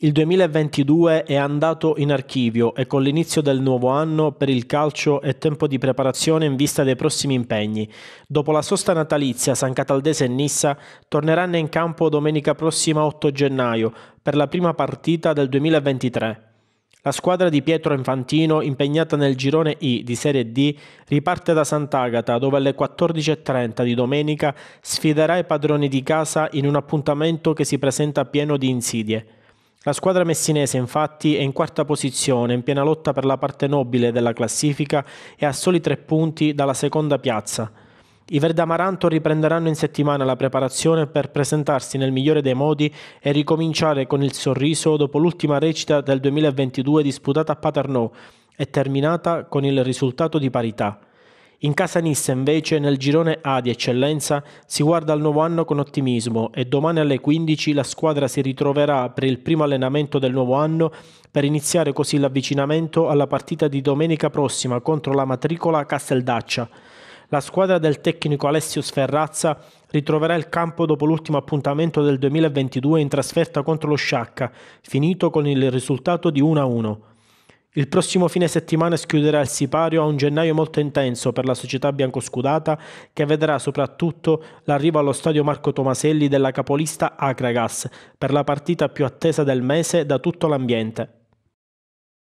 Il 2022 è andato in archivio e con l'inizio del nuovo anno per il calcio è tempo di preparazione in vista dei prossimi impegni. Dopo la sosta natalizia San Cataldese e Nissa torneranno in campo domenica prossima 8 gennaio per la prima partita del 2023. La squadra di Pietro Infantino, impegnata nel girone I di Serie D, riparte da Sant'Agata, dove alle 14.30 di domenica sfiderà i padroni di casa in un appuntamento che si presenta pieno di insidie. La squadra messinese infatti è in quarta posizione, in piena lotta per la parte nobile della classifica e a soli tre punti dalla seconda piazza. I Verdamaranto riprenderanno in settimana la preparazione per presentarsi nel migliore dei modi e ricominciare con il sorriso dopo l'ultima recita del 2022 disputata a Paternò e terminata con il risultato di parità. In casa Nissa invece nel girone A di eccellenza si guarda al nuovo anno con ottimismo e domani alle 15 la squadra si ritroverà per il primo allenamento del nuovo anno per iniziare così l'avvicinamento alla partita di domenica prossima contro la matricola Casteldaccia. La squadra del tecnico Alessio Sferrazza ritroverà il campo dopo l'ultimo appuntamento del 2022 in trasferta contro lo Sciacca, finito con il risultato di 1-1. Il prossimo fine settimana schiuderà il sipario a un gennaio molto intenso per la società biancoscudata che vedrà soprattutto l'arrivo allo stadio Marco Tomaselli della capolista Acragas per la partita più attesa del mese da tutto l'ambiente.